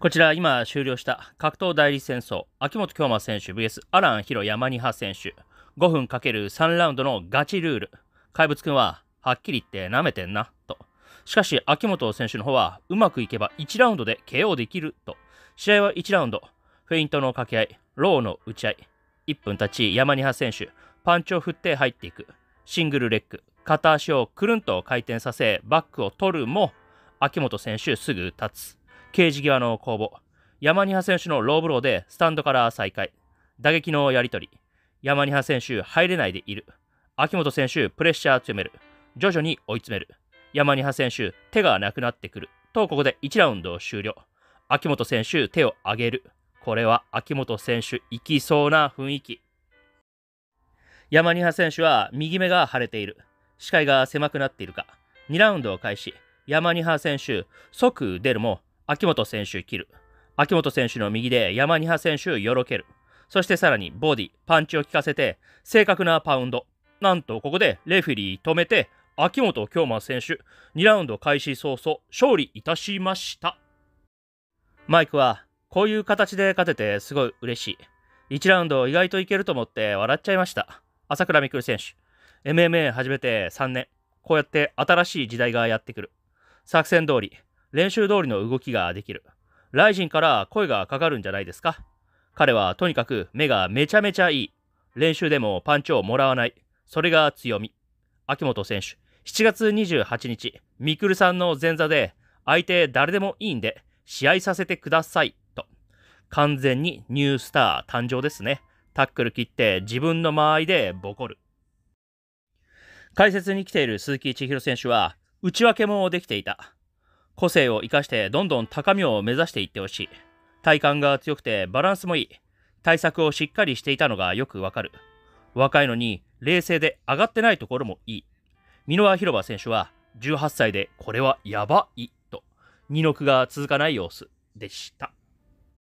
こちら今終了した格闘代理戦争、秋元京馬選手 VS アラン・ヒロ・ヤマニハ選手。5分かける3ラウンドのガチルール。怪物くんは、はっきり言って舐めてんな、と。しかし、秋元選手の方は、うまくいけば1ラウンドで KO できる、と。試合は1ラウンド。フェイントの掛け合い、ローの打ち合い。1分経ち、山ニハ選手、パンチを振って入っていく。シングルレッグ。片足をくるんと回転させ、バックを取るも、秋元選手すぐ立つ。刑事際の攻防、山庭選手のローブローでスタンドから再開、打撃のやり取り、山庭選手入れないでいる、秋元選手プレッシャー強める、徐々に追い詰める、山庭選手手がなくなってくる、とここで1ラウンド終了、秋元選手手を上げる、これは秋元選手いきそうな雰囲気。山庭選手は右目が腫れている、視界が狭くなっているか、2ラウンドを開始、山庭選手即出るも秋元選手切る。秋元選手の右で山二波選手よろける。そしてさらにボディ、パンチを効かせて、正確なパウンド。なんとここでレフェリー止めて、秋元京馬選手、2ラウンド開始早々、勝利いたしました。マイクは、こういう形で勝ててすごい嬉しい。1ラウンド意外といけると思って笑っちゃいました。朝倉未来選手、MMA 始めて3年。こうやって新しい時代がやってくる。作戦通り、練習通りの動きができる。ライジンから声がかかるんじゃないですか彼はとにかく目がめちゃめちゃいい。練習でもパンチをもらわない。それが強み。秋元選手、7月28日、ミクルさんの前座で、相手誰でもいいんで、試合させてください、と。完全にニュースター誕生ですね。タックル切って自分の間合いでボコる。解説に来ている鈴木千尋選手は、内訳もできていた。個性を生かしてどんどん高みを目指していってほしい。体幹が強くてバランスもいい。対策をしっかりしていたのがよくわかる。若いのに冷静で上がってないところもいい。箕輪広場選手は18歳でこれはやばいと、二の句が続かない様子でした。